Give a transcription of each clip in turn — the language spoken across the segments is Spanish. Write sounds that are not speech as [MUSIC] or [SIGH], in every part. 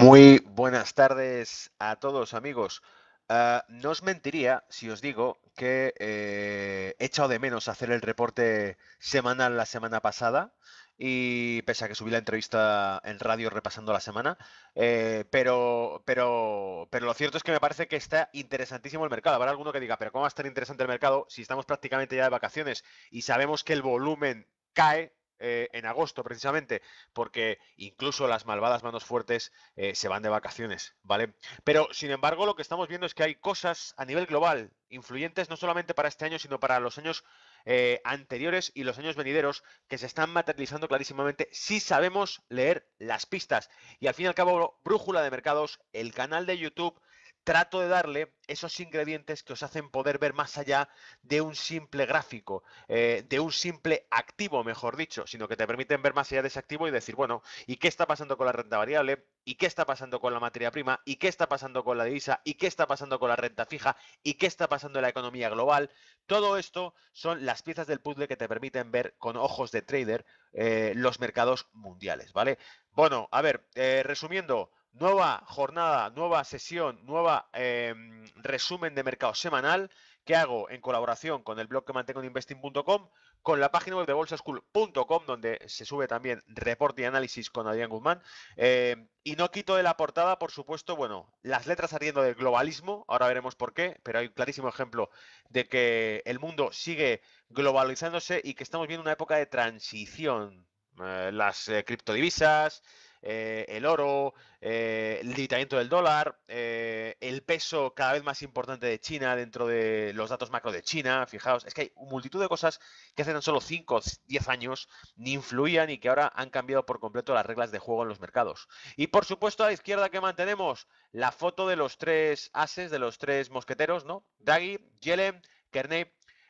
Muy buenas tardes a todos amigos. Ah, no os mentiría si os digo que eh, he echado de menos hacer el reporte semanal la semana pasada y pese a que subí la entrevista en radio repasando la semana, eh, pero, pero, pero lo cierto es que me parece que está interesantísimo el mercado. Habrá alguno que diga, pero ¿cómo va a estar interesante el mercado si estamos prácticamente ya de vacaciones y sabemos que el volumen cae eh, en agosto precisamente, porque incluso las malvadas manos fuertes eh, se van de vacaciones, ¿vale? Pero, sin embargo, lo que estamos viendo es que hay cosas a nivel global influyentes no solamente para este año, sino para los años eh, anteriores y los años venideros que se están materializando clarísimamente si sabemos leer las pistas. Y al fin y al cabo, Brújula de Mercados, el canal de YouTube trato de darle esos ingredientes que os hacen poder ver más allá de un simple gráfico, eh, de un simple activo, mejor dicho, sino que te permiten ver más allá de ese activo y decir, bueno, ¿y qué está pasando con la renta variable? ¿Y qué está pasando con la materia prima? ¿Y qué está pasando con la divisa? ¿Y qué está pasando con la renta fija? ¿Y qué está pasando en la economía global? Todo esto son las piezas del puzzle que te permiten ver con ojos de trader eh, los mercados mundiales, ¿vale? Bueno, a ver, eh, resumiendo, Nueva jornada, nueva sesión, nueva em, resumen de mercado semanal que hago en colaboración con el blog que mantengo en investing.com, con la página web de bolsaschool.com, donde se sube también reporte y análisis con Adrián Guzmán. Em, y no quito de la portada, por supuesto, bueno, las letras ardiendo del globalismo, ahora veremos por qué, pero hay un clarísimo ejemplo de que el mundo sigue globalizándose y que estamos viendo una época de transición. Eh, las eh, criptodivisas, eh, el oro, eh, el dictamiento del dólar, eh, el peso cada vez más importante de China dentro de los datos macro de China. Fijaos, es que hay multitud de cosas que hace tan solo 5 o 10 años ni influían y que ahora han cambiado por completo las reglas de juego en los mercados. Y por supuesto, a la izquierda que mantenemos la foto de los tres ases, de los tres mosqueteros, ¿no? Draghi, Yellen, Kerney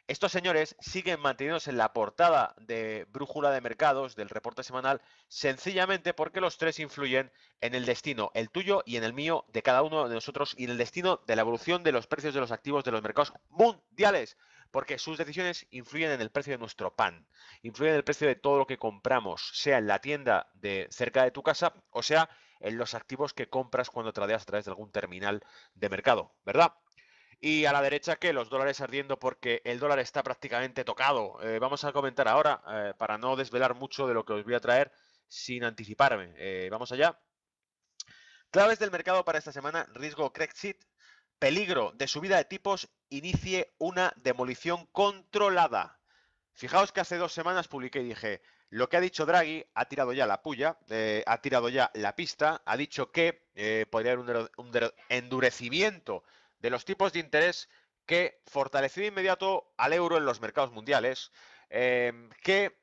estos señores siguen manteniéndose en la portada de Brújula de Mercados del reporte semanal sencillamente porque los tres influyen en el destino, el tuyo y en el mío, de cada uno de nosotros y en el destino de la evolución de los precios de los activos de los mercados mundiales, porque sus decisiones influyen en el precio de nuestro pan, influyen en el precio de todo lo que compramos, sea en la tienda de cerca de tu casa o sea en los activos que compras cuando tradeas a través de algún terminal de mercado, ¿verdad? Y a la derecha que los dólares ardiendo porque el dólar está prácticamente tocado. Eh, vamos a comentar ahora, eh, para no desvelar mucho de lo que os voy a traer sin anticiparme. Eh, vamos allá. Claves del mercado para esta semana, riesgo Crexit, peligro de subida de tipos, inicie una demolición controlada. Fijaos que hace dos semanas publiqué y dije, lo que ha dicho Draghi ha tirado ya la puya, ha tirado ya la pista, ha dicho que podría haber un endurecimiento de los tipos de interés que fortaleció de inmediato al euro en los mercados mundiales, em, que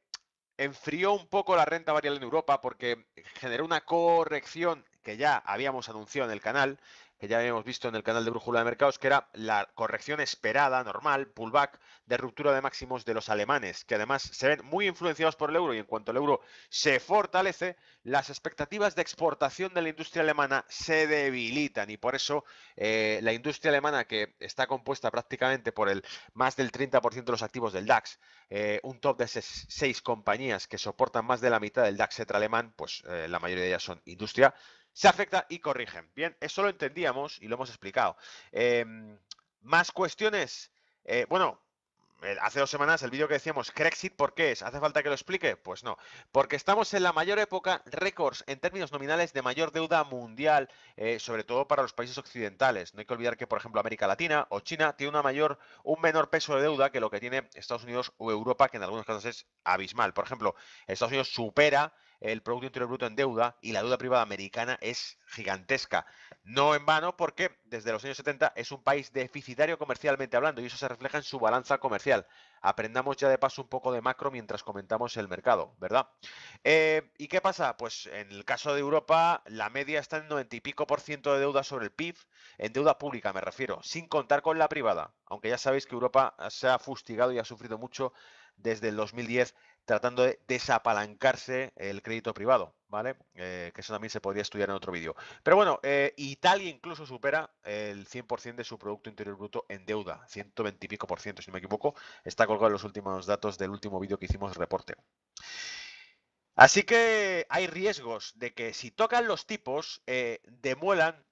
enfrió un poco la renta variable en Europa porque generó una corrección que ya habíamos anunciado en el canal, que ya habíamos visto en el canal de Brújula de Mercados, que era la corrección esperada, normal, pullback, de ruptura de máximos de los alemanes, que además se ven muy influenciados por el euro y en cuanto el euro se fortalece, las expectativas de exportación de la industria alemana se debilitan y por eso eh, la industria alemana, que está compuesta prácticamente por el más del 30% de los activos del DAX, eh, un top de seis, compañías que soportan más de la mitad del DAX alemán, pues eh, la mayoría de ellas son industria, se afecta y corrigen. Bien, eso lo entendíamos y lo hemos explicado. Em, más cuestiones. Eh, bueno, eh, hace dos semanas el vídeo que decíamos Crexit, ¿por qué es? ¿Hace falta que lo explique? Pues no, porque estamos en la mayor época récords en términos nominales de mayor deuda mundial, eh, sobre todo para los países occidentales. No hay que olvidar que, por ejemplo, América Latina o China tiene una mayor, un menor peso de deuda que lo que tiene Estados Unidos o Europa, que en algunos casos es abismal. Por ejemplo, Estados Unidos supera el Producto Interior Bruto en deuda y la deuda privada americana es gigantesca. No en vano porque desde los años 70 es un país deficitario comercialmente hablando y eso se refleja en su balanza comercial. Aprendamos ya de paso un poco de macro mientras comentamos el mercado, ¿verdad? Eh, ¿Y qué pasa? Pues en el caso de Europa la media está en 90 y pico por ciento de deuda sobre el PIB, en deuda pública me refiero, sin contar con la privada, aunque ya sabéis que Europa se ha fustigado y ha sufrido mucho desde el 2010 tratando de desapalancarse el crédito privado, ¿vale? Eh, que eso también se podría estudiar en otro vídeo. Pero bueno, eh, Italia incluso supera el 100% de su Producto Interior Bruto en deuda, 120 y pico por ciento, si no me equivoco. Está colgado en los últimos datos del último vídeo que hicimos, reporte. Así que hay riesgos de que si tocan los tipos, eh, demuelan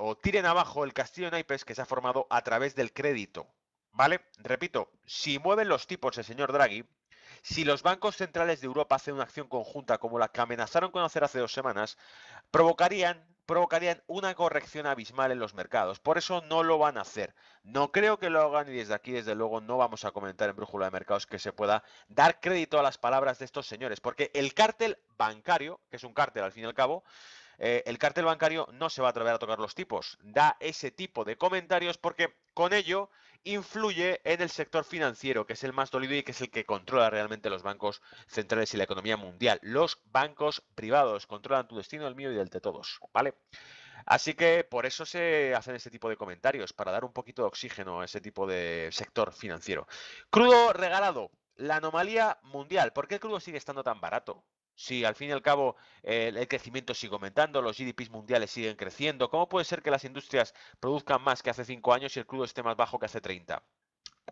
o tiren abajo el castillo de naipes que se ha formado a través del crédito. ¿Vale? Repito, si mueven los tipos el señor Draghi, si los bancos centrales de Europa hacen una acción conjunta como la que amenazaron con hacer hace dos semanas, provocarían provocarían una corrección abismal en los mercados. Por eso no lo van a hacer. No creo que lo hagan y desde aquí, desde luego, no vamos a comentar en Brújula de Mercados que se pueda dar crédito a las palabras de estos señores, porque el cártel bancario, que es un cártel al fin y al cabo, eh, el cártel bancario no se va a atrever a tocar los tipos. Da ese tipo de comentarios porque con ello influye en el sector financiero, que es el más dolido y que es el que controla realmente los bancos centrales y la economía mundial. Los bancos privados controlan tu destino, el mío y el de todos, ¿vale? Así que por eso se hacen este tipo de comentarios, para dar un poquito de oxígeno a ese tipo de sector financiero. Crudo regalado, la anomalía mundial. ¿Por qué el crudo sigue estando tan barato? si al fin y al cabo eh, el crecimiento sigue aumentando, los GDPs mundiales siguen creciendo? ¿Cómo puede ser que las industrias produzcan más que hace cinco años y el crudo esté más bajo que hace 30?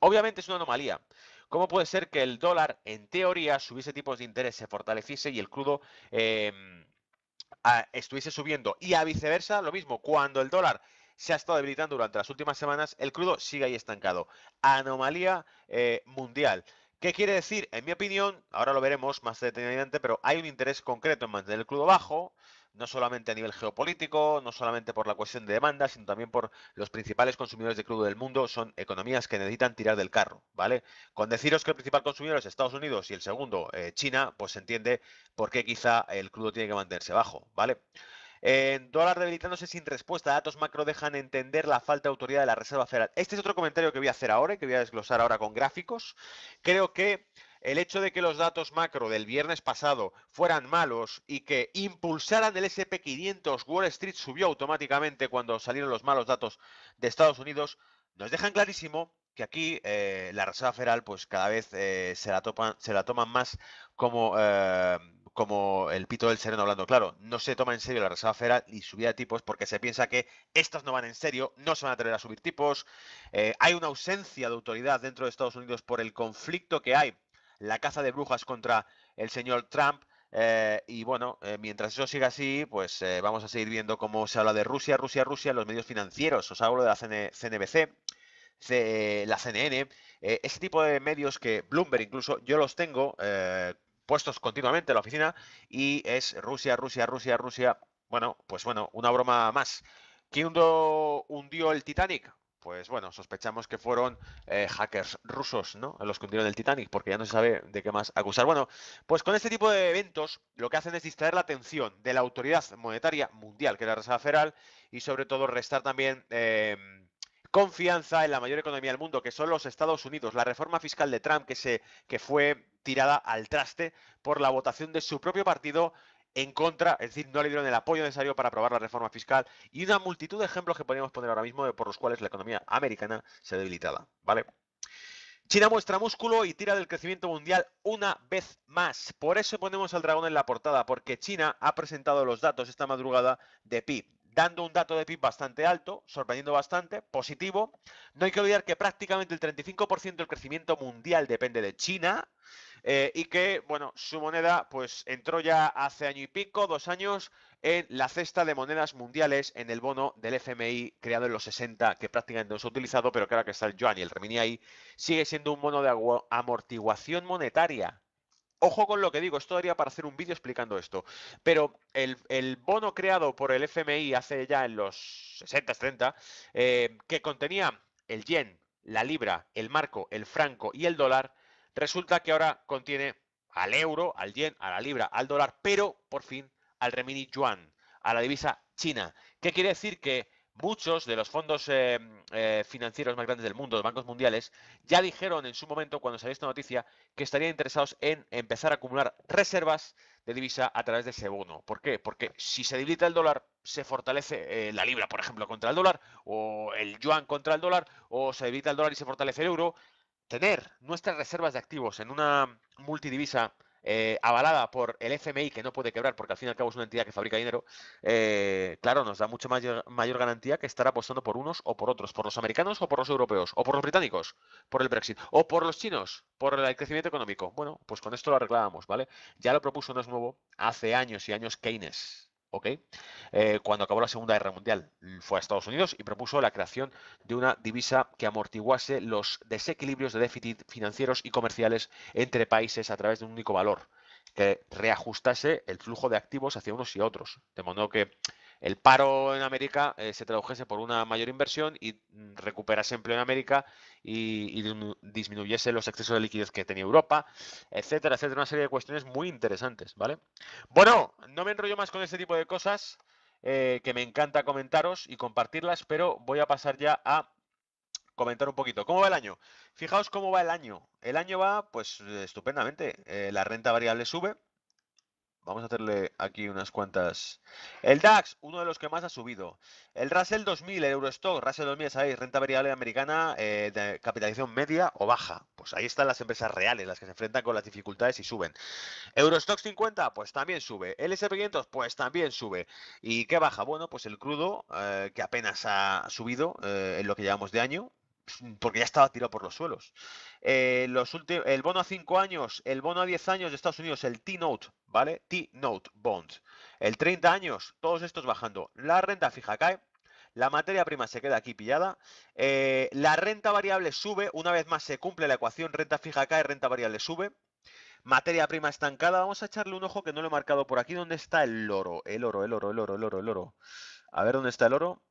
Obviamente es una anomalía. ¿Cómo puede ser que el dólar, en teoría, subiese tipos de interés, se fortaleciese y el crudo em, estuviese subiendo? Y a viceversa, lo mismo, cuando el dólar se ha estado debilitando durante las últimas semanas, el crudo sigue ahí estancado. Anomalía eh, mundial. ¿Qué quiere decir? En mi opinión, ahora lo veremos más detenidamente, pero hay un interés concreto en mantener el crudo bajo, no solamente a nivel geopolítico, no solamente por la cuestión de demanda, sino también por los principales consumidores de crudo del mundo, son economías que necesitan tirar del carro, ¿vale? Con deciros que el principal consumidor es Estados Unidos y el segundo, eh, China, pues se entiende por qué quizá el crudo tiene que mantenerse bajo, ¿vale? En dólar debilitándose sin respuesta. Datos macro dejan entender la falta de autoridad de la Reserva Federal. Este es otro comentario que voy a hacer ahora y que voy a desglosar ahora con gráficos. Creo que el hecho de que los datos macro del viernes pasado fueran malos y que impulsaran el SP500, Wall Street subió automáticamente cuando salieron los malos datos de Estados Unidos, nos dejan clarísimo que aquí eh, la Reserva Federal pues cada vez eh, se, la se la toman más como eh, como el pito del sereno hablando. Claro, no se toma en serio la Reserva Federal y subida de tipos porque se piensa que estas no van en serio, no se van a atrever a subir tipos. Eh, hay una ausencia de autoridad dentro de Estados Unidos por el conflicto que hay, la caza de brujas contra el señor Trump. Eh, y bueno, eh, mientras eso siga así, pues vamos a seguir viendo cómo se habla de Rusia, Rusia, Rusia los medios financieros. Os hablo de la CNBC, la CNN, ese tipo de medios que Bloomberg incluso, yo los tengo puestos continuamente en la oficina y es Rusia, Rusia, Rusia, Rusia. Bueno, pues bueno, una broma más. ¿Quién hundió el Titanic? Pues bueno, sospechamos que fueron eh, hackers rusos, ¿no? Los que hundieron el Titanic, porque ya no se sabe de qué más acusar. Bueno, pues con este tipo de eventos lo que hacen es distraer la atención de la autoridad monetaria mundial, que es la Reserva Federal, y sobre todo restar también em, confianza en la mayor economía del mundo, que son los Estados Unidos. La reforma fiscal de Trump, que, se, que fue tirada al traste por la votación de su propio partido en contra, es decir, no le dieron el apoyo necesario para aprobar la reforma fiscal y una multitud de ejemplos que podríamos poner ahora mismo por los cuales la economía americana se ha debilitado. ¿vale? China muestra músculo y tira del crecimiento mundial una vez más. Por eso ponemos al dragón en la portada, porque China ha presentado los datos esta madrugada de PIB, dando un dato de PIB bastante alto, sorprendiendo bastante, positivo. No hay que olvidar que prácticamente el 35% del crecimiento mundial depende de China eh, y que, bueno, su moneda pues entró ya hace año y pico, dos años, en la cesta de monedas mundiales en el bono del FMI creado en los 60, que prácticamente no se ha utilizado, pero que ahora que está el yuan y el remini ahí, sigue siendo un bono de amortiguación monetaria Ojo con lo que digo, esto daría para hacer un vídeo explicando esto. Pero el, bono creado por el FMI hace ya en los 60, 30 eh, que contenía el yen, la libra, el marco, el franco y el dólar, resulta que ahora contiene al euro, al yen, a la libra, al dólar, pero por fin al remini yuan, a la divisa china. ¿Qué quiere decir que Muchos de los fondos eh, eh, financieros más grandes del mundo, los bancos mundiales, ya dijeron en su momento, cuando salió esta noticia, que estarían interesados en empezar a acumular reservas de divisa a través de ese bono. ¿Por qué? Porque si se debilita el dólar, se fortalece eh, la libra, por ejemplo, contra el dólar, o el yuan contra el dólar, o se debilita el dólar y se fortalece el euro. Tener nuestras reservas de activos en una multidivisa eh, avalada por el FMI, que no puede quebrar porque al fin y al cabo es una entidad que fabrica dinero, eh, claro, nos da mucho mayor, mayor garantía que estar apostando por unos o por otros, por los americanos o por los europeos, o por los británicos, por el Brexit, o por los chinos, por el crecimiento económico. Bueno, pues con esto lo arreglábamos, ¿vale? Ya lo propuso, no es nuevo, hace años y años Keynes. Eh, cuando acabó la Segunda Guerra Mundial, mm, fue a Estados Unidos y propuso la creación de una divisa que amortiguase los desequilibrios de déficit financieros y comerciales entre países a través de un único valor, que reajustase el flujo de activos hacia unos y otros, de modo que el paro en América eh, se tradujese por una mayor inversión y mm, recuperase empleo en América y, disminuyese los excesos de liquidez que tenía Europa, etcétera, etcétera. Una serie de cuestiones muy interesantes, ¿vale? Bueno, no me enrollo más con este tipo de cosas eh, que me encanta comentaros y compartirlas, pero voy a pasar ya a comentar un poquito. ¿Cómo va el año? Fijaos cómo va el año. El año va, pues, estupendamente. Eh, la renta variable sube, Vamos a hacerle aquí unas cuantas. El DAX, uno de los que más ha subido. El Russell 2000, el Eurostock, Russell 2000, sabéis, renta variable americana eh, de capitalización media o baja. Pues ahí están las empresas reales, las que se enfrentan con las dificultades y suben. Eurostock 50, pues también sube. El SP500, pues también sube. ¿Y qué baja? Bueno, pues el crudo, eh, que apenas ha subido eh, en lo que llevamos de año, [CLEARS THROAT] porque ya estaba tirado por los suelos. Eh, el bono a 5 años, el bono a 10 años de Estados Unidos, el T-Note, ¿vale? T-Note bond. El 30 años, todos estos bajando. La renta fija cae, la materia prima se queda aquí pillada. Eh, la renta variable sube, una vez más se cumple la ecuación, renta fija cae, renta variable sube. Materia prima estancada, vamos a echarle un ojo que no lo he marcado por aquí. ¿Dónde está el oro? El oro, el oro, el oro, el oro, el oro. A ver dónde está el oro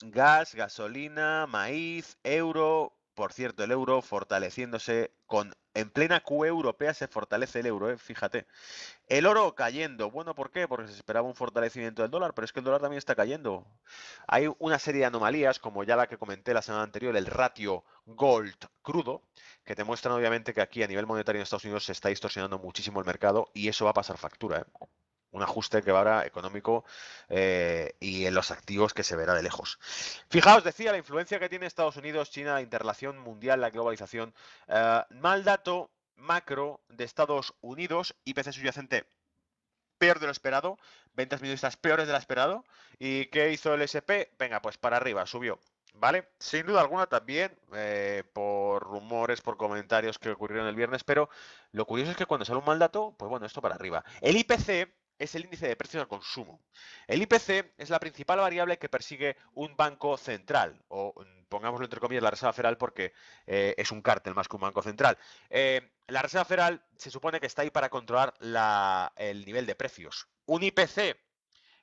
gas, gasolina, maíz, euro. Por cierto, el euro fortaleciéndose con en plena QE europea se fortalece el euro, ¿eh? fíjate. El oro cayendo. Bueno, ¿por qué? Porque se esperaba un fortalecimiento del dólar, pero es que el dólar también está cayendo. Hay una serie de anomalías, como ya la que comenté la semana anterior, el ratio gold crudo, que te muestran obviamente que aquí a nivel monetario en Estados Unidos se está distorsionando muchísimo el mercado y eso va a pasar factura. ¿eh? un ajuste que va ahora económico eh, y en los activos que se verá de lejos. Fijaos, decía la influencia que tiene Estados Unidos, China, la interrelación mundial, la globalización. Eh, mal dato macro de Estados Unidos, IPC subyacente peor de lo esperado, ventas minoristas peores de lo esperado. ¿Y qué hizo el SP? Venga, pues para arriba, subió. ¿Vale? Sin duda alguna también eh, por rumores, por comentarios que ocurrieron el viernes, pero lo curioso es que cuando sale un mal dato, pues bueno, esto para arriba. El IPC es el índice de precios al consumo. El IPC es la principal variable que persigue un banco central, o mm, pongámoslo entre comillas la Reserva Federal porque eh, es un cártel más que un banco central. Eh, la Reserva Federal se supone que está ahí para controlar el nivel de precios. Un IPC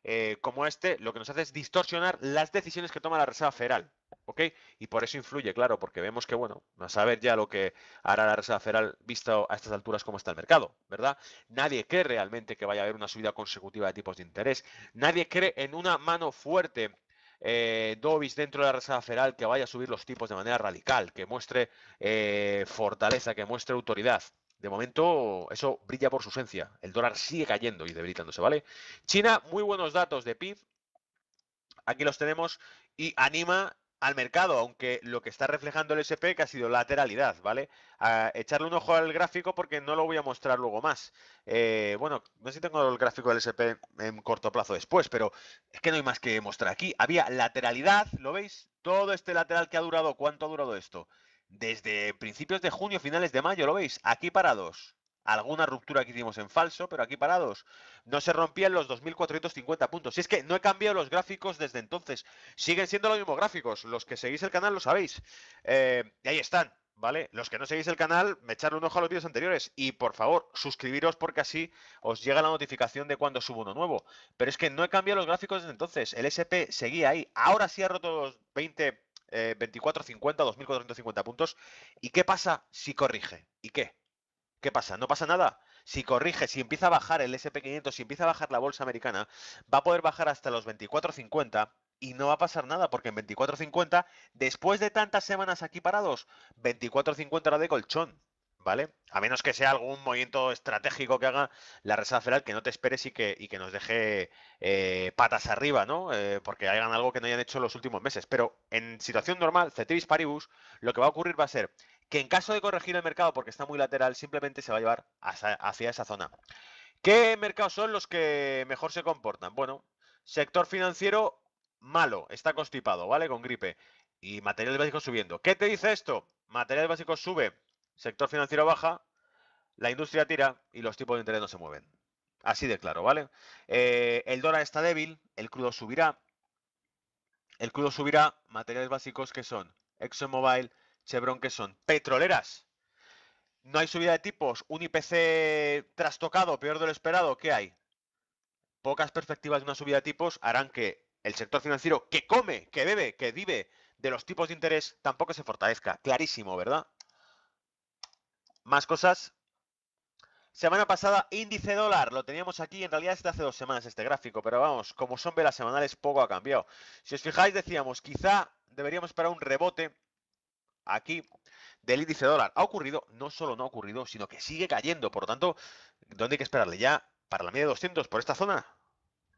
eh, como este, lo que nos hace es distorsionar las decisiones que toma la Reserva Federal. ¿Ok? Y por eso influye, claro, porque vemos que, bueno, a saber ya lo que hará la Reserva Federal visto a estas alturas cómo está el mercado, ¿verdad? Nadie cree realmente que vaya a haber una subida consecutiva de tipos de interés. Nadie cree en una mano fuerte eh, Dovis dentro de la Reserva Federal que vaya a subir los tipos de manera radical, que muestre eh, fortaleza, que muestre autoridad de momento eso brilla por su ausencia. El dólar sigue cayendo y debilitándose, ¿vale? China, muy buenos datos de PIB. Aquí los tenemos y anima al mercado, aunque lo que está reflejando el SP que ha sido lateralidad, ¿vale? A echarle un ojo al gráfico porque no lo voy a mostrar luego más. Eh, bueno, no sé si tengo el gráfico del SP en corto plazo después, pero es que no hay más que mostrar aquí. Había lateralidad, ¿lo veis? Todo este lateral que ha durado, ¿cuánto ha durado esto? desde principios de junio, finales de mayo, ¿lo veis? Aquí parados. Alguna ruptura que hicimos en falso, pero aquí parados. No se rompían los 2.450 puntos. Si es que no he cambiado los gráficos desde entonces. Siguen siendo los mismos gráficos. Los que seguís el canal lo sabéis. Eh, y ahí están. ¿vale? Los que no seguís el canal, me echarle un ojo a los vídeos anteriores y por favor, suscribiros porque así os llega la notificación de cuando subo uno nuevo. Pero es que no he cambiado los gráficos desde entonces, el SP seguía ahí, ahora sí ha roto los 20 24,50, eh, 2.450 puntos. ¿Y qué pasa si corrige? ¿Y qué? ¿Qué pasa? ¿No pasa nada? Si corrige, si empieza a bajar el SP500, si empieza a bajar la bolsa americana, va a poder bajar hasta los 24,50 y no va a pasar nada, porque en 24.50, después de tantas semanas aquí parados, 24.50 era de colchón. ¿vale? A menos que sea algún movimiento estratégico que haga la Reserva Federal que no te esperes y que, nos deje eh, patas arriba, ¿no? Eh, porque hagan algo que no hayan hecho los últimos meses. Pero en situación normal, Cetris Paribus, lo que va a ocurrir va a ser que en caso de corregir el mercado, porque está muy lateral, simplemente se va a llevar hacia, esa zona. ¿Qué mercados son los que mejor se comportan? Bueno, sector financiero malo, está constipado, ¿vale? Con gripe. Y materiales básicos subiendo. ¿Qué te dice esto? Materiales básicos sube, sector financiero baja, la industria tira y los tipos de interés no se mueven. Así de claro, ¿vale? Eh, el dólar está débil, el crudo subirá. El crudo subirá, materiales básicos que son ExxonMobil, Chevron, que son petroleras. No hay subida de tipos, un IPC trastocado, peor de lo esperado, ¿qué hay? Pocas perspectivas de una subida de tipos harán que el sector financiero que come, que bebe, que vive de los tipos de interés, tampoco se fortalezca. Clarísimo, ¿verdad? Más cosas. Semana pasada, índice dólar. Lo teníamos aquí, en realidad es hace dos semanas este gráfico, pero vamos, como son velas semanales, poco ha cambiado. Si os fijáis, decíamos, quizá deberíamos esperar un rebote aquí del índice dólar. Ha ocurrido, no solo no ha ocurrido, sino que sigue cayendo. Por lo tanto, ¿dónde hay que esperarle? Ya para la media de 200, por esta zona.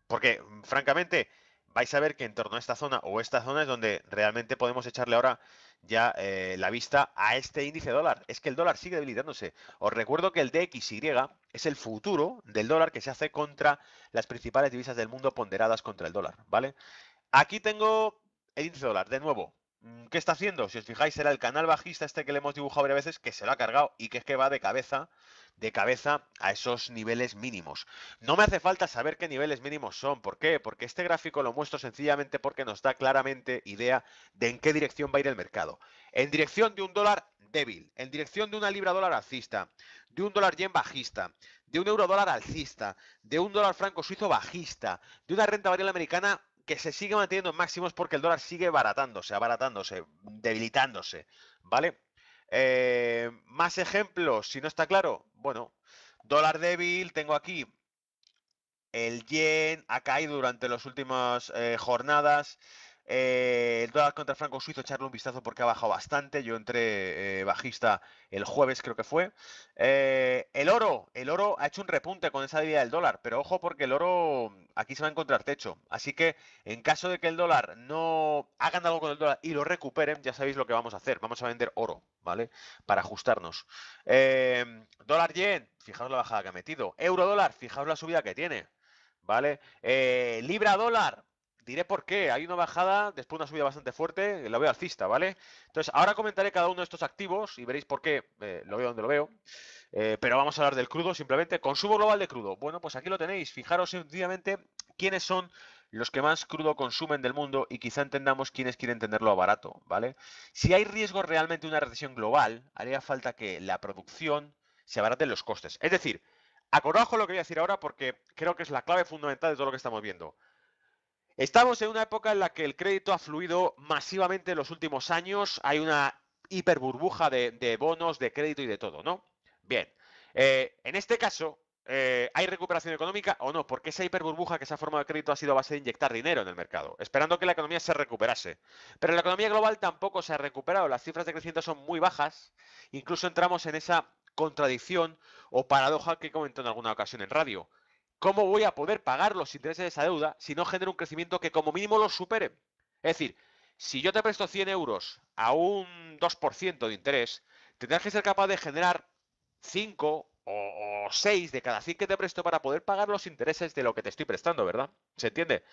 Porque, francamente, vais a ver que en torno a esta zona o esta zona es donde realmente podemos echarle ahora ya eh, la vista a este índice dólar. Es que el dólar sigue debilitándose. Os recuerdo que el DXY es el futuro del dólar que se hace contra las principales divisas del mundo ponderadas contra el dólar, ¿vale? Aquí tengo el índice dólar, de nuevo, Mm, ¿Qué está haciendo? Si os fijáis, era el canal bajista este que le hemos dibujado varias veces que se lo ha cargado y que es que va de cabeza, de cabeza a esos niveles mínimos. No me hace falta saber qué niveles mínimos son. ¿Por qué? Porque este gráfico lo muestro sencillamente porque nos da claramente idea de en qué dirección va a ir el mercado. En dirección de un dólar débil, en dirección de una libra dólar alcista, de un dólar yen bajista, de un euro dólar alcista, de un dólar franco suizo bajista, de una renta variable americana que se sigue manteniendo en máximos porque el dólar sigue baratándose, abaratándose, debilitándose, ¿vale? Eh, más ejemplos, si no está claro, bueno, dólar débil, tengo aquí el yen, ha caído durante las últimas eh, jornadas, eh, el dólar contra el franco suizo, echarle un vistazo porque ha bajado bastante. Yo entré eh, bajista el jueves, creo que fue. Eh, el oro, el oro ha hecho un repunte con esa debida del dólar, pero ojo porque el oro mm, aquí se va a encontrar techo. Así que en caso de que el dólar no hagan algo con el dólar y lo recuperen, ya sabéis lo que vamos a hacer. Vamos a vender oro, ¿vale? Para ajustarnos. Em, dólar yen, fijaos la bajada que ha metido. Euro dólar, fijaos la subida que tiene. ¿Vale? Libra dólar, diré por qué. Hay una bajada, después una subida bastante fuerte, eh, lo veo alcista, ¿vale? Entonces, ahora comentaré cada uno de estos activos y veréis por qué eh, lo veo donde lo veo. Eh, pero vamos a hablar del crudo simplemente. Consumo global de crudo. Bueno, pues aquí lo tenéis. Fijaros sencillamente quiénes son los que más crudo consumen del mundo y quizá entendamos quiénes quieren tenerlo a barato, ¿vale? Si hay riesgo realmente de una recesión global, haría falta que la producción se abarate los costes. Es decir, acordaos lo que voy a decir ahora porque creo que es la clave fundamental de todo lo que estamos viendo. Estamos en una época en la que el crédito ha fluido masivamente en los últimos años. Hay una hiperburbuja de, de bonos, de crédito y de todo, ¿no? Bien. Eh, en este caso, eh, ¿hay recuperación económica o no? Porque esa hiperburbuja que se ha formado de crédito ha sido a base de inyectar dinero en el mercado, esperando que la economía se recuperase. Pero la economía global tampoco se ha recuperado. Las cifras de crecimiento son muy bajas. Incluso entramos en esa contradicción o paradoja que comentó en alguna ocasión en radio. ¿cómo voy a poder pagar los intereses de esa deuda si no genero un crecimiento que como mínimo los supere? Es decir, si yo te presto 100 euros a un 2% de interés, tendrás que ser capaz de generar 5 o, 6 de cada 100 que te presto para poder pagar los intereses de lo que te estoy prestando, ¿verdad? ¿Se entiende?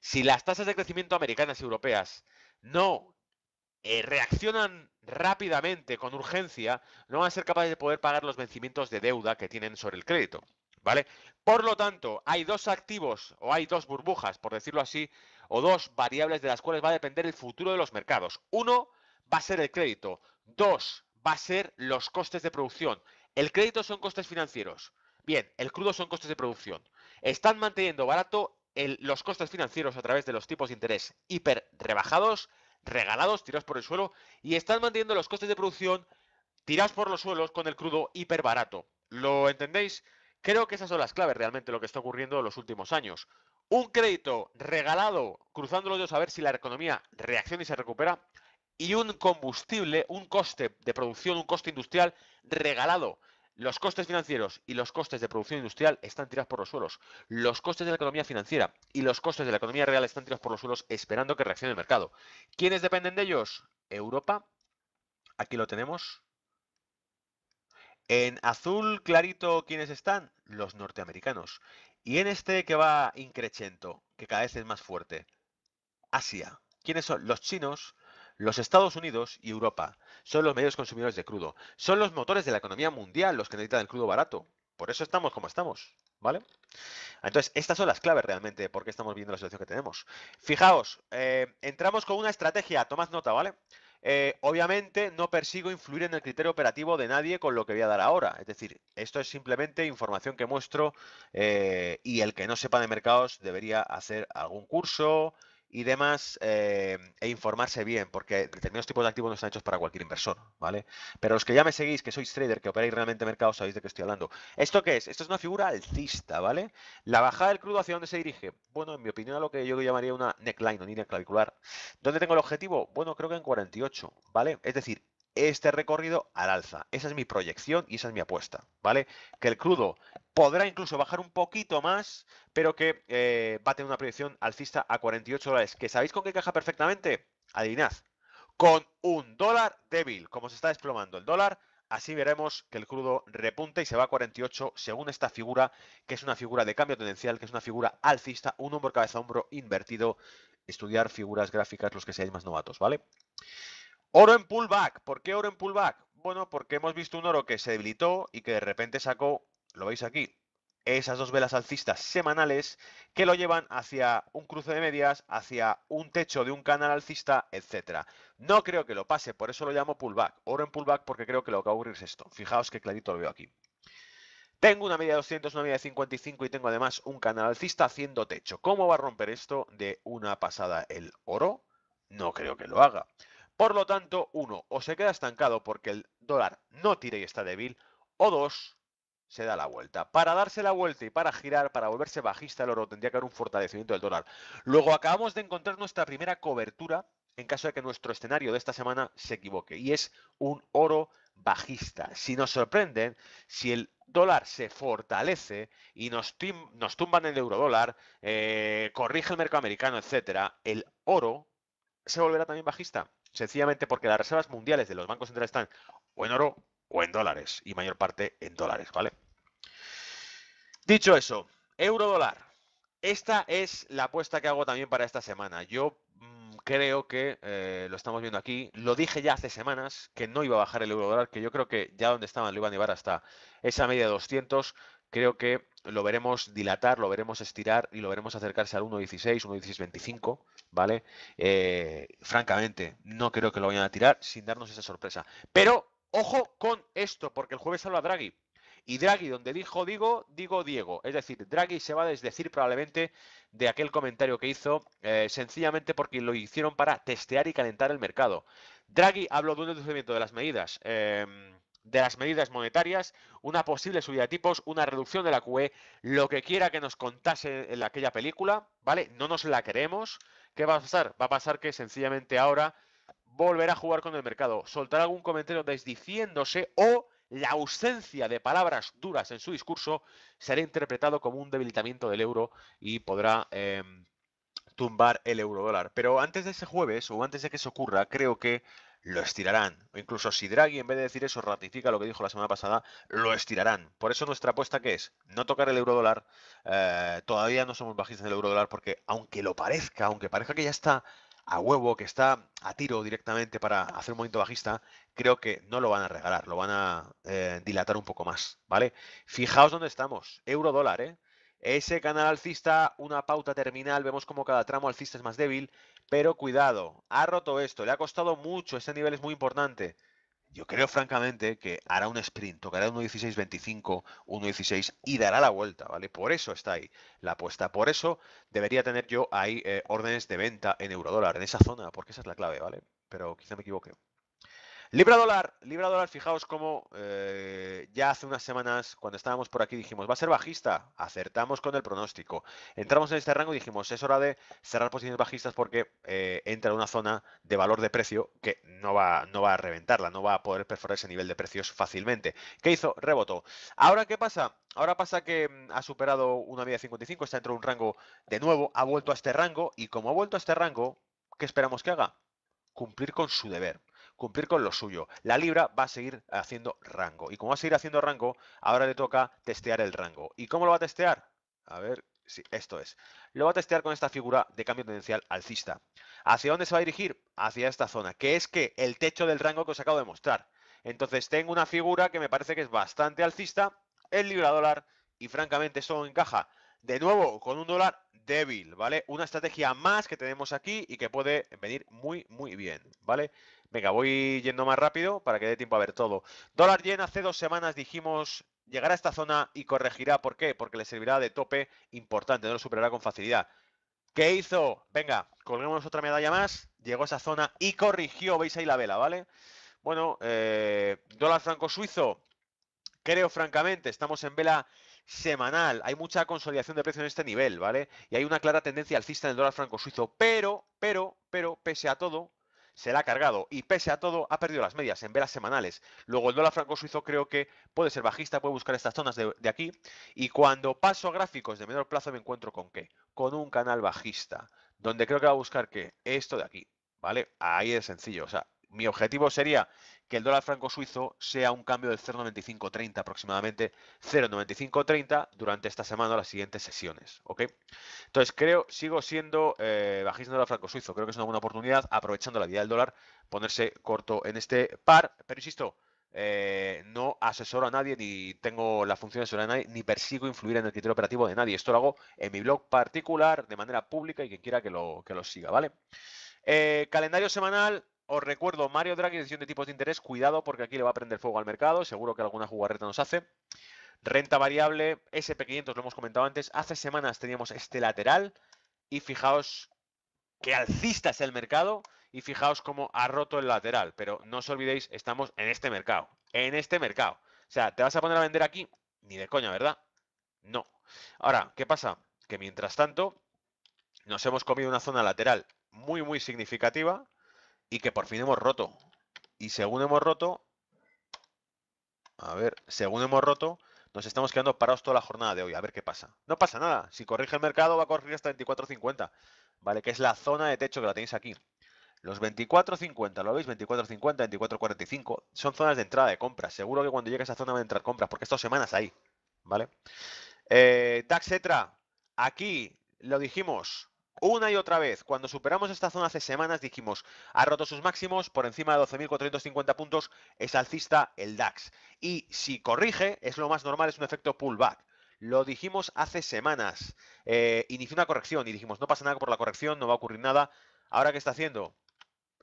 Si las tasas de crecimiento americanas y europeas no eh, reaccionan rápidamente, con urgencia, no van a ser capaces de poder pagar los vencimientos de deuda que tienen sobre el crédito. Por lo tanto, hay dos activos o hay dos burbujas, por decirlo así, o dos variables de las cuales va a depender el futuro de los mercados. Uno va a ser el crédito. Dos va a ser los costes de producción. El crédito son costes financieros. Bien, el crudo son costes de producción. Están manteniendo barato los costes financieros a través de los tipos de interés hiper rebajados, regalados, tirados por el suelo, y están manteniendo los costes de producción tirados por los suelos con el crudo hiper barato. ¿Lo entendéis? Creo que esas son las claves realmente lo que está ocurriendo en los últimos años. Un crédito regalado, cruzando los a ver si la economía reacciona y se recupera, y un combustible, un coste de producción, un coste industrial regalado. Los costes financieros y los costes de producción industrial están tirados por los suelos. Los costes de la economía financiera y los costes de la economía real están tirados por los suelos esperando que reaccione el mercado. ¿Quiénes dependen de ellos? Europa. Aquí lo tenemos. En azul clarito, ¿quiénes están? Los norteamericanos. Y en este que va increchento, que cada vez es más fuerte, Asia. ¿Quiénes son? Los chinos, los Estados Unidos y Europa. Son los medios consumidores de crudo. Son los motores de la economía mundial los que necesitan el crudo barato. Por eso estamos como estamos, ¿vale? Entonces, estas son las claves realmente porque por qué estamos viendo la situación que tenemos. Fijaos, eh, entramos con una estrategia, tomad nota, ¿vale? Eh, obviamente no persigo influir en el criterio operativo de nadie con lo que voy a dar ahora. Es decir, esto es simplemente información que muestro eh, y el que no sepa de mercados debería hacer algún curso, y demás eh, e informarse bien, porque determinados tipos de activos no están hechos para cualquier inversor, ¿vale? Pero los que ya me seguís, que sois trader, que operáis realmente mercados, sabéis de qué estoy hablando. ¿Esto qué es? Esto es una figura alcista, ¿vale? La bajada del crudo, ¿hacia dónde se dirige? Bueno, en mi opinión, a lo que yo llamaría una neckline o línea clavicular. ¿Dónde tengo el objetivo? Bueno, creo que en 48, ¿vale? Es decir, este recorrido al alza. Esa es mi proyección y esa es mi apuesta, ¿vale? Que el crudo podrá incluso bajar un poquito más, pero que eh, va a tener una proyección alcista a 48 dólares. ¿Que sabéis con qué caja perfectamente? Adivinad. Con un dólar débil, como se está desplomando el dólar, así veremos que el crudo repunte y se va a 48 según esta figura, que es una figura de cambio tendencial, que es una figura alcista, un hombro cabeza hombro invertido. Estudiar figuras gráficas los que seáis más novatos, ¿vale? Oro en pullback. ¿Por qué oro en pullback? Bueno, porque hemos visto un oro que se debilitó y que de repente sacó, lo veis aquí, esas dos velas alcistas semanales que lo llevan hacia un cruce de medias, hacia un techo de un canal alcista, etcétera. No creo que lo pase, por eso lo llamo pullback. Oro en pullback porque creo que lo que va a ocurrir es esto. Fijaos que clarito lo veo aquí. Tengo una media de 200, una media de 55 y tengo además un canal alcista haciendo techo. ¿Cómo va a romper esto de una pasada el oro? No creo que lo haga. Por lo tanto, uno, o se queda estancado porque el dólar no tira y está débil, o dos, se da la vuelta. Para darse la vuelta y para girar, para volverse bajista el oro, tendría que haber un fortalecimiento del dólar. Luego acabamos de encontrar nuestra primera cobertura en caso de que nuestro escenario de esta semana se equivoque, y es un oro bajista. Si nos sorprenden, si el dólar se fortalece y nos, tumban el euro dólar, eh, corrige el mercado americano, etcétera, el oro se volverá también bajista sencillamente porque las reservas mundiales de los bancos centrales están o en oro o en dólares, y mayor parte en dólares, ¿vale? Dicho eso, euro-dólar. Esta es la apuesta que hago también para esta semana. Yo mm, creo que, eh, lo estamos viendo aquí, lo dije ya hace semanas que no iba a bajar el euro dólar, que yo creo que ya donde estaban lo iban a llevar hasta esa media de 200 creo que lo veremos dilatar, lo veremos estirar y lo veremos acercarse al 1.16, 1.16.25, ¿vale? Eh, francamente, no creo que lo vayan a tirar sin darnos esa sorpresa. Pero, ojo con esto, porque el jueves habla Draghi. Y Draghi, donde dijo digo, digo Diego. Es decir, Draghi se va a desdecir probablemente de aquel comentario que hizo, eh, sencillamente porque lo hicieron para testear y calentar el mercado. Draghi habló de un endurecimiento de las medidas. Eh, de las medidas monetarias, una posible subida de tipos, una reducción de la QE, lo que quiera que nos contase en aquella película, ¿vale? No nos la queremos ¿Qué va a pasar? Va a pasar que sencillamente ahora volverá a jugar con el mercado, soltará algún comentario desdiciéndose o la ausencia de palabras duras en su discurso será interpretado como un debilitamiento del euro y podrá... Em, tumbar el euro dólar. Pero antes de ese jueves o antes de que eso ocurra, creo que lo estirarán. O incluso si Draghi, en vez de decir eso, ratifica lo que dijo la semana pasada, lo estirarán. Por eso nuestra apuesta que es no tocar el euro dólar. Eh, todavía no somos bajistas del euro dólar porque aunque lo parezca, aunque parezca que ya está a huevo, que está a tiro directamente para hacer un movimiento bajista, creo que no lo van a regalar, lo van a eh, dilatar un poco más, ¿vale? Fijaos dónde estamos, eurodólar ¿eh? Ese canal alcista, una pauta terminal, vemos como cada tramo alcista es más débil, pero cuidado, ha roto esto, le ha costado mucho, este nivel es muy importante. Yo creo francamente que hará un sprint, tocará 1.16.25, 1.16 y dará la vuelta, ¿vale? Por eso está ahí la apuesta, por eso debería tener yo ahí eh, órdenes de venta en eurodólar, en esa zona, porque esa es la clave, ¿vale? Pero quizá me equivoque. Libra dólar, libra dólar, fijaos como eh, ya hace unas semanas, cuando estábamos por aquí, dijimos, va a ser bajista. Acertamos con el pronóstico. Entramos en este rango y dijimos, es hora de cerrar posiciones bajistas porque eh, entra en una zona de valor de precio que no va, no va a reventarla, no va a poder perforar ese nivel de precios fácilmente. ¿Qué hizo? Rebotó. ¿Ahora qué pasa? Ahora pasa que mm, ha superado una media de 55, está dentro de un rango de nuevo, ha vuelto a este rango y como ha vuelto a este rango, ¿qué esperamos que haga? Cumplir con su deber cumplir con lo suyo. La libra va a seguir haciendo rango. Y como va a seguir haciendo rango, ahora le toca testear el rango. ¿Y cómo lo va a testear? A ver, si esto es. Lo va a testear con esta figura de cambio tendencial alcista. ¿Hacia dónde se va a dirigir? Hacia esta zona, que es que el techo del rango que os acabo de mostrar. Entonces tengo una figura que me parece que es bastante alcista, el libra dólar, y francamente eso encaja de nuevo con un dólar débil, ¿vale? Una estrategia más que tenemos aquí y que puede venir muy, muy bien, ¿vale? Venga, voy yendo más rápido para que dé tiempo a ver todo. Dólar yen hace dos semanas dijimos llegará a esta zona y corregirá. ¿Por qué? Porque le servirá de tope importante, no lo superará con facilidad. ¿Qué hizo? Venga, colgamos otra medalla más. Llegó a esa zona y corrigió. Veis ahí la vela, ¿vale? Bueno, eh, dólar franco suizo. Creo, francamente, estamos en vela semanal. Hay mucha consolidación de precio en este nivel, ¿vale? Y hay una clara tendencia alcista en el dólar franco suizo. Pero, pero, pero, pese a todo, se la ha cargado y pese a todo ha perdido las medias en velas semanales. Luego el dólar franco suizo creo que puede ser bajista, puede buscar estas zonas de, aquí y cuando paso a gráficos de menor plazo me encuentro con qué? Con un canal bajista, donde creo que va a buscar qué? Esto de aquí, ¿vale? Ahí es sencillo, o sea, mi objetivo sería que el dólar franco suizo sea un cambio del 0,9530 aproximadamente, 0,9530 durante esta semana o las siguientes sesiones. ¿ok? Entonces creo, sigo siendo eh, bajista del dólar franco suizo, creo que es una buena oportunidad, aprovechando la vida del dólar, ponerse corto en este par, pero insisto, eh, no asesoro a nadie, ni tengo la función de asesorar nadie, ni persigo influir en el criterio operativo de nadie. Esto lo hago en mi blog particular, de manera pública, y quien quiera que lo, que lo siga, ¿vale? Eh, calendario semanal, os recuerdo, Mario Draghi, decisión de tipos de interés, cuidado porque aquí le va a prender fuego al mercado, seguro que alguna jugarreta nos hace. Renta variable, SP500 lo hemos comentado antes, hace semanas teníamos este lateral y fijaos que alcista es el mercado y fijaos cómo ha roto el lateral, pero no os olvidéis, estamos en este mercado, en este mercado. O sea, ¿te vas a poner a vender aquí? Ni de coña, ¿verdad? No. Ahora, ¿qué pasa? Que mientras tanto nos hemos comido una zona lateral muy, muy significativa, y que por fin hemos roto. Y según hemos roto, a ver, según hemos roto, nos estamos quedando parados toda la jornada de hoy. A ver qué pasa. No pasa nada. Si corrige el mercado, va a correr hasta 24.50. ¿Vale? Que es la zona de techo que la tenéis aquí. Los 24.50, ¿lo veis? 24.50, 24.45. Son zonas de entrada de compras. Seguro que cuando llegue a esa zona van a entrar compras, porque estas semanas ahí. ¿Vale? Eh, Aquí lo dijimos. Una y otra vez, cuando superamos esta zona hace semanas, dijimos, ha roto sus máximos por encima de 12.450 puntos, es alcista el DAX. Y si corrige, es lo más normal, es un efecto pullback. Lo dijimos hace semanas. Eh, inició una corrección y dijimos, no pasa nada por la corrección, no va a ocurrir nada. Ahora, ¿qué está haciendo?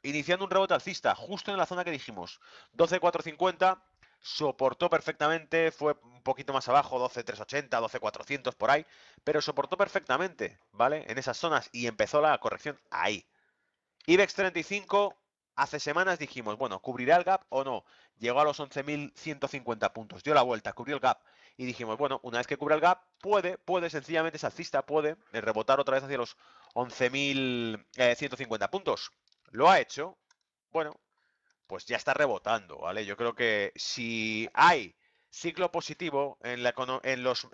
Iniciando un rebote alcista, justo en la zona que dijimos. 12.450 soportó perfectamente, fue un poquito más abajo, 12380, 12400 por ahí, pero soportó perfectamente, ¿vale? En esas zonas y empezó la corrección ahí. IBEX 35, hace semanas dijimos, bueno, ¿cubrirá el gap o no? Llegó a los 11.150 puntos, dio la vuelta, cubrió el gap. Y dijimos, bueno, una vez que cubre el gap, puede, puede, sencillamente es alcista, puede eh, rebotar otra vez hacia los 11.150 eh, puntos. Lo ha hecho, bueno, pues ya está rebotando, ¿vale? Yo creo que si hay ciclo positivo en, los,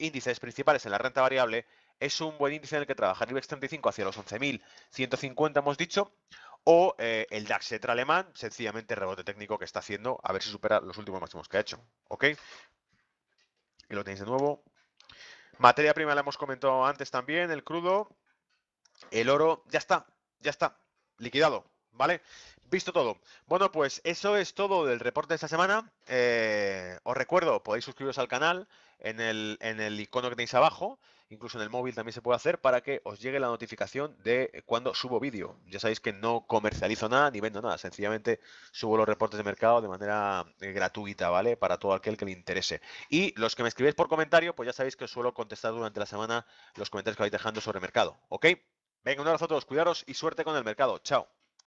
índices principales en la renta variable, es un buen índice en el que trabajar el IBEX 35 hacia los 11.150, hemos dicho, o eh, el DAX alemán, sencillamente rebote técnico que está haciendo, a ver si supera los últimos máximos que ha hecho, ¿ok? Y lo tenéis de nuevo. Materia prima la hemos comentado antes también, el crudo, el oro, ya está, ya está, liquidado, ¿vale? Visto todo. Bueno, pues eso es todo del reporte de esta semana. Eh, os recuerdo, podéis suscribiros al canal en el, icono que tenéis abajo, incluso en el móvil también se puede hacer, para que os llegue la notificación de cuando subo vídeo. Ya sabéis que no comercializo nada ni vendo nada, sencillamente subo los reportes de mercado de manera eh, gratuita, ¿vale? Para todo aquel que le interese. Y los que me escribís por comentario, pues ya sabéis que os suelo contestar durante la semana los comentarios que vais dejando sobre mercado, ¿ok? Venga, un abrazo a todos, cuidaros y suerte con el mercado. Chao.